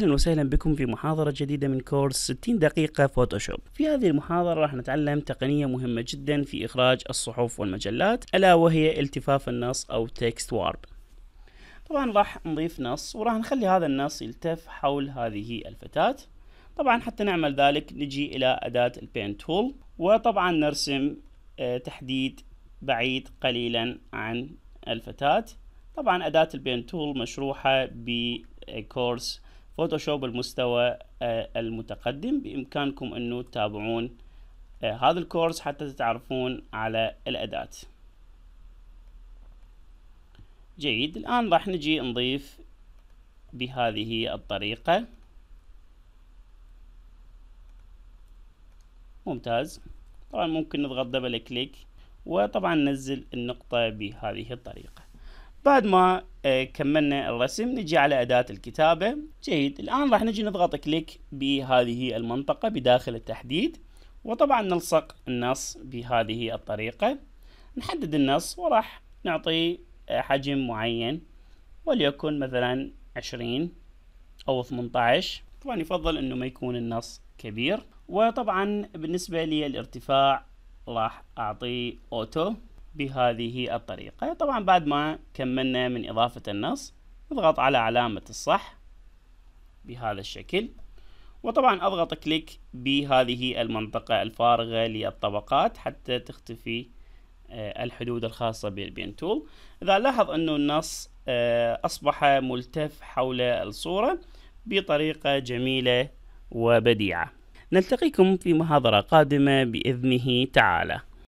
اهلا وسهلا بكم في محاضرة جديدة من كورس 60 دقيقة فوتوشوب. في هذه المحاضرة راح نتعلم تقنية مهمة جدا في اخراج الصحف والمجلات الا وهي التفاف النص او تكست وارب. طبعا راح نضيف نص وراح نخلي هذا النص يلتف حول هذه الفتاة. طبعا حتى نعمل ذلك نجي الى اداة البين تول وطبعا نرسم آه، تحديد بعيد قليلا عن الفتاة. طبعا اداة البين تول مشروحة بكورس فوتوشوب المستوى آه، المتقدم بإمكانكم أنه تتابعون آه، هذا الكورس حتى تتعرفون على الأداة جيد الآن راح نجي نضيف بهذه الطريقة ممتاز طبعا ممكن نضغط دبل كليك وطبعا ننزل النقطة بهذه الطريقة بعد ما آه، كملنا الرسم نجي على أداة الكتابة جيد الآن راح نجي نضغط كليك بهذه المنطقة بداخل التحديد وطبعا نلصق النص بهذه الطريقة نحدد النص وراح نعطي آه، حجم معين وليكن مثلا 20 أو 18 طبعا يفضل أنه ما يكون النص كبير وطبعا بالنسبة للارتفاع راح أعطيه أوتو بهذه الطريقة طبعا بعد ما كملنا من إضافة النص نضغط على علامة الصح بهذا الشكل وطبعا أضغط كليك بهذه المنطقة الفارغة للطبقات حتى تختفي آه، الحدود الخاصة بالبين تول إذا لاحظ أنه النص آه، أصبح ملتف حول الصورة بطريقة جميلة وبديعة نلتقيكم في محاضرة قادمة بإذنه تعالى